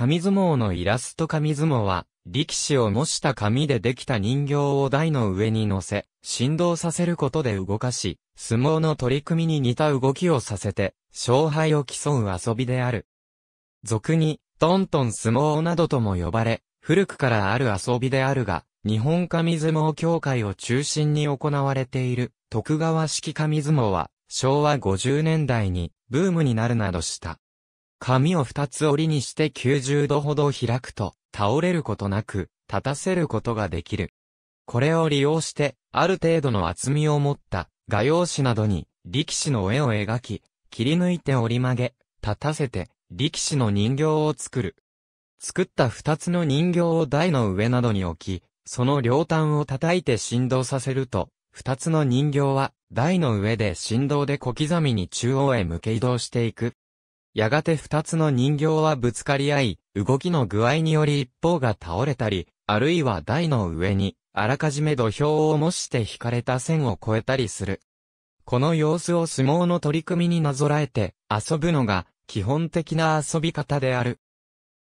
紙相撲のイラスト紙相撲は、力士を模した紙でできた人形を台の上に乗せ、振動させることで動かし、相撲の取り組みに似た動きをさせて、勝敗を競う遊びである。俗に、トントン相撲などとも呼ばれ、古くからある遊びであるが、日本紙相撲協会を中心に行われている、徳川式紙相撲は、昭和50年代に、ブームになるなどした。紙を二つ折りにして90度ほど開くと、倒れることなく、立たせることができる。これを利用して、ある程度の厚みを持った画用紙などに力士の絵を描き、切り抜いて折り曲げ、立たせて力士の人形を作る。作った二つの人形を台の上などに置き、その両端を叩いて振動させると、二つの人形は台の上で振動で小刻みに中央へ向け移動していく。やがて二つの人形はぶつかり合い、動きの具合により一方が倒れたり、あるいは台の上に、あらかじめ土俵を模して引かれた線を越えたりする。この様子を相撲の取り組みになぞらえて、遊ぶのが、基本的な遊び方である。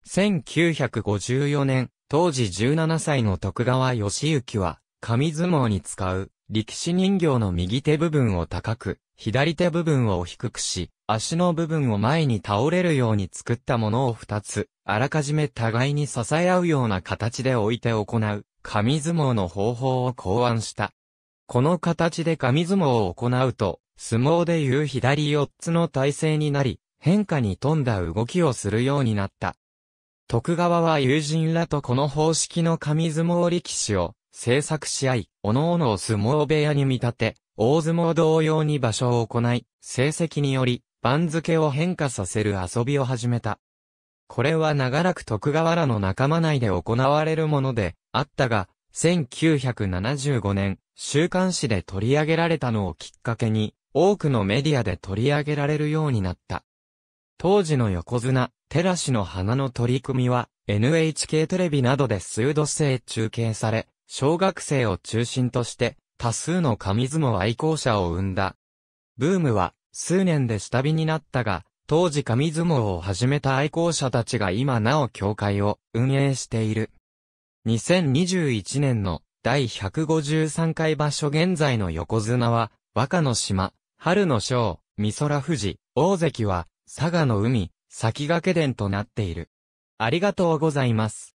1954年、当時17歳の徳川義行は、紙相撲に使う力士人形の右手部分を高く、左手部分を低くし、足の部分を前に倒れるように作ったものを二つ、あらかじめ互いに支え合うような形で置いて行う、紙相撲の方法を考案した。この形で紙相撲を行うと、相撲でいう左四つの体勢になり、変化に富んだ動きをするようになった。徳川は友人らとこの方式の紙相撲力士を制作し合い、各々を相撲部屋に見立て、大相撲同様に場所を行い、成績により、番付を変化させる遊びを始めた。これは長らく徳川らの仲間内で行われるもので、あったが、1975年、週刊誌で取り上げられたのをきっかけに、多くのメディアで取り上げられるようになった。当時の横綱、寺氏の花の取り組みは、NHK テレビなどで数度制中継され、小学生を中心として多数の紙相撲愛好者を生んだ。ブームは数年で下火になったが、当時紙相撲を始めた愛好者たちが今なお協会を運営している。2021年の第153回場所現在の横綱は、若の島、春の章、美空富士、大関は、佐賀の海、先駆け伝となっている。ありがとうございます。